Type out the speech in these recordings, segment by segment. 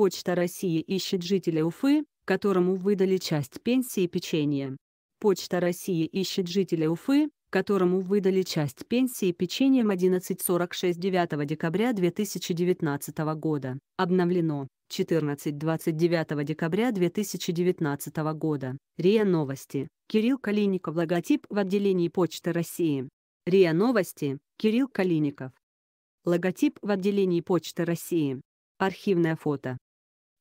Почта России ищет жителя Уфы, которому выдали часть пенсии печенья. Почта России ищет жителя Уфы, которому выдали часть пенсии печеньем 11.46 9 декабря 2019 года. Обновлено. 14.29 декабря 2019 года. РИА Новости. Кирилл Калиников логотип в отделении Почты России. РИА Новости. Кирилл Калиников. Логотип в отделении Почты России. Архивное фото.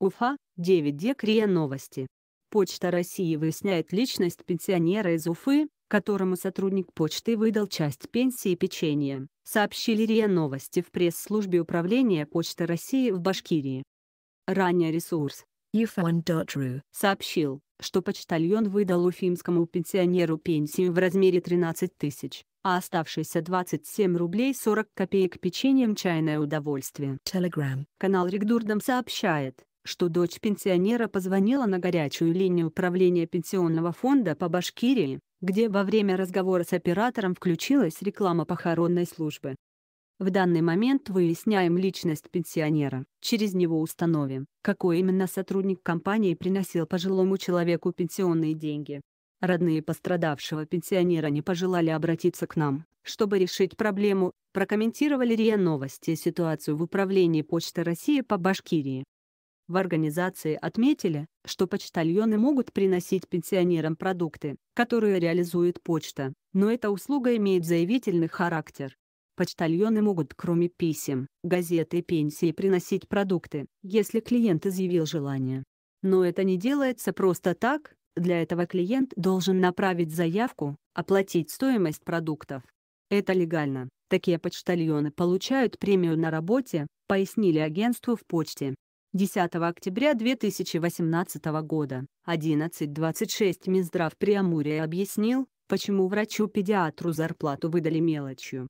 Уфа, 9D КРИА Новости. Почта России выясняет личность пенсионера из Уфы, которому сотрудник почты выдал часть пенсии печенья, сообщили РИА Новости в пресс-службе управления Почты России в Башкирии. Ранее ресурс ufone.ru сообщил, что почтальон выдал уфимскому пенсионеру пенсию в размере 13 тысяч, а оставшиеся 27 рублей 40 копеек печеньем «Чайное удовольствие». Telegram. Канал Ригдурдом сообщает, что дочь пенсионера позвонила на горячую линию управления пенсионного фонда по Башкирии, где во время разговора с оператором включилась реклама похоронной службы. В данный момент выясняем личность пенсионера. Через него установим, какой именно сотрудник компании приносил пожилому человеку пенсионные деньги. Родные пострадавшего пенсионера не пожелали обратиться к нам, чтобы решить проблему, прокомментировали РИА Новости ситуацию в Управлении Почты России по Башкирии. В организации отметили, что почтальоны могут приносить пенсионерам продукты, которые реализует почта, но эта услуга имеет заявительный характер. Почтальоны могут, кроме писем, газеты и пенсии приносить продукты, если клиент изъявил желание. Но это не делается просто так, для этого клиент должен направить заявку, оплатить стоимость продуктов. Это легально. Такие почтальоны получают премию на работе, пояснили агентству в почте. 10 октября 2018 года 11.26 Минздрав Приамурия объяснил, почему врачу-педиатру зарплату выдали мелочью.